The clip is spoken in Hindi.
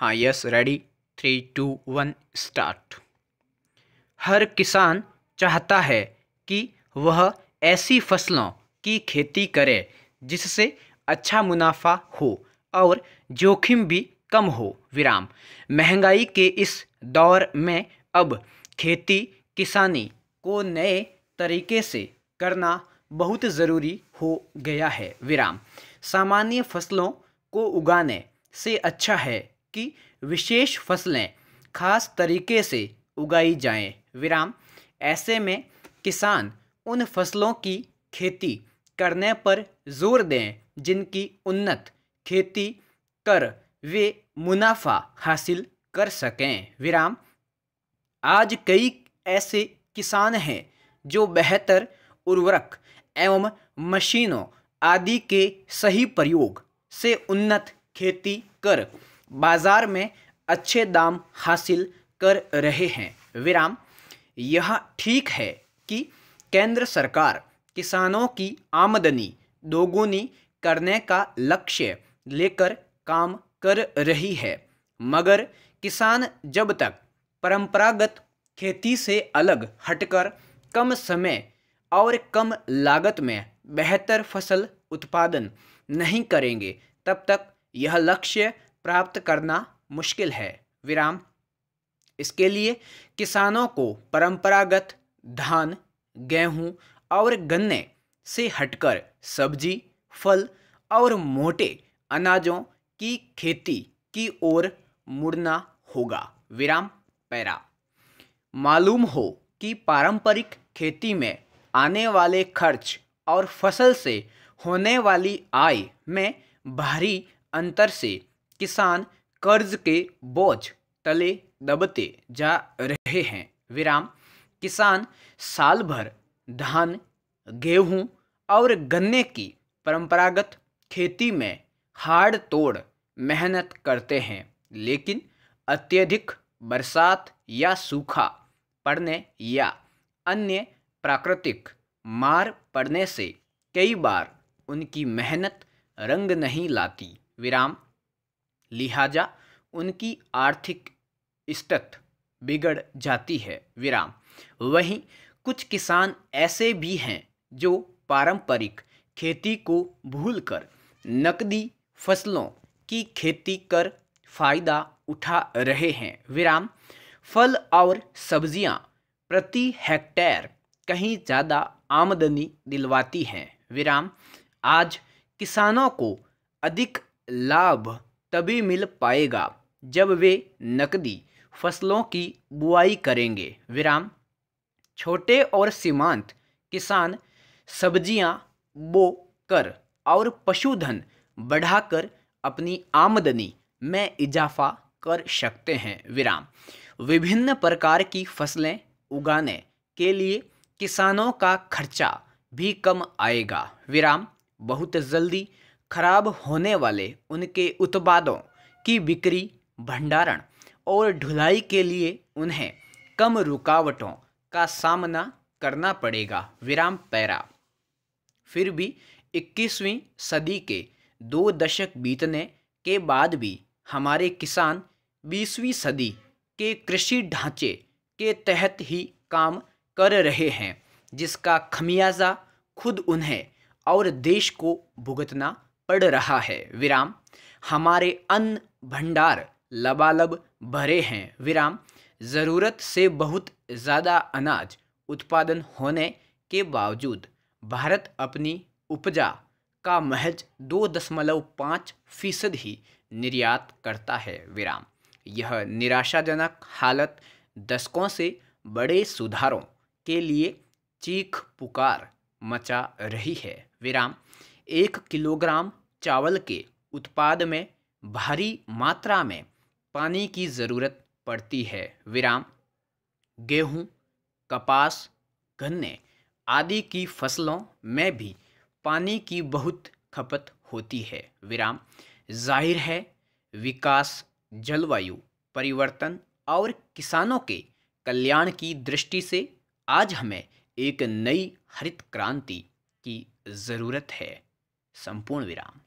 हाँ yes ready three two one start हर किसान चाहता है कि वह ऐसी फसलों की खेती करे जिससे अच्छा मुनाफा हो और जोखिम भी कम हो विराम महंगाई के इस दौर में अब खेती किसानी को नए तरीके से करना बहुत ज़रूरी हो गया है विराम सामान्य फसलों को उगाने से अच्छा है की विशेष फसलें खास तरीके से उगाई जाएं विराम ऐसे में किसान उन फसलों की खेती करने पर जोर दें जिनकी उन्नत खेती कर वे मुनाफा हासिल कर सकें विराम आज कई ऐसे किसान हैं जो बेहतर उर्वरक एवं मशीनों आदि के सही प्रयोग से उन्नत खेती कर बाज़ार में अच्छे दाम हासिल कर रहे हैं विराम यह ठीक है कि केंद्र सरकार किसानों की आमदनी दोगुनी करने का लक्ष्य लेकर काम कर रही है मगर किसान जब तक परंपरागत खेती से अलग हटकर कम समय और कम लागत में बेहतर फसल उत्पादन नहीं करेंगे तब तक यह लक्ष्य प्राप्त करना मुश्किल है विराम इसके लिए किसानों को परंपरागत धान गेहूं और गन्ने से हटकर सब्जी फल और मोटे अनाजों की खेती की ओर मुड़ना होगा विराम पैरा मालूम हो कि पारंपरिक खेती में आने वाले खर्च और फसल से होने वाली आय में भारी अंतर से किसान कर्ज के बोझ तले दबते जा रहे हैं विराम किसान साल भर धान गेहूं और गन्ने की परंपरागत खेती में हार्ड तोड़ मेहनत करते हैं लेकिन अत्यधिक बरसात या सूखा पड़ने या अन्य प्राकृतिक मार पड़ने से कई बार उनकी मेहनत रंग नहीं लाती विराम लिहाजा उनकी आर्थिक स्थित बिगड़ जाती है विराम वहीं कुछ किसान ऐसे भी हैं जो पारंपरिक खेती को भूलकर नकदी फसलों की खेती कर फायदा उठा रहे हैं विराम फल और सब्जियां प्रति हेक्टेयर कहीं ज़्यादा आमदनी दिलवाती हैं विराम आज किसानों को अधिक लाभ तभी मिल पाएगा जब वे नकदी फसलों की बुआई करेंगे विराम छोटे और सीमांत किसान सब्जियां बो कर और पशुधन बढ़ाकर अपनी आमदनी में इजाफा कर सकते हैं विराम विभिन्न प्रकार की फसलें उगाने के लिए किसानों का खर्चा भी कम आएगा विराम बहुत जल्दी खराब होने वाले उनके उत्पादों की बिक्री भंडारण और ढुलाई के लिए उन्हें कम रुकावटों का सामना करना पड़ेगा विराम पैरा फिर भी 21वीं सदी के दो दशक बीतने के बाद भी हमारे किसान 20वीं सदी के कृषि ढांचे के तहत ही काम कर रहे हैं जिसका खमियाजा खुद उन्हें और देश को भुगतना पड़ रहा है विराम हमारे अन्न भंडार लबालब भरे हैं विराम ज़रूरत से बहुत ज़्यादा अनाज उत्पादन होने के बावजूद भारत अपनी उपजा का महज दो दशमलव पाँच फीसद ही निर्यात करता है विराम यह निराशाजनक हालत दशकों से बड़े सुधारों के लिए चीख पुकार मचा रही है विराम एक किलोग्राम चावल के उत्पाद में भारी मात्रा में पानी की ज़रूरत पड़ती है विराम गेहूँ कपास गन्ने आदि की फसलों में भी पानी की बहुत खपत होती है विराम जाहिर है विकास जलवायु परिवर्तन और किसानों के कल्याण की दृष्टि से आज हमें एक नई हरित क्रांति की ज़रूरत है संपूर्ण विराम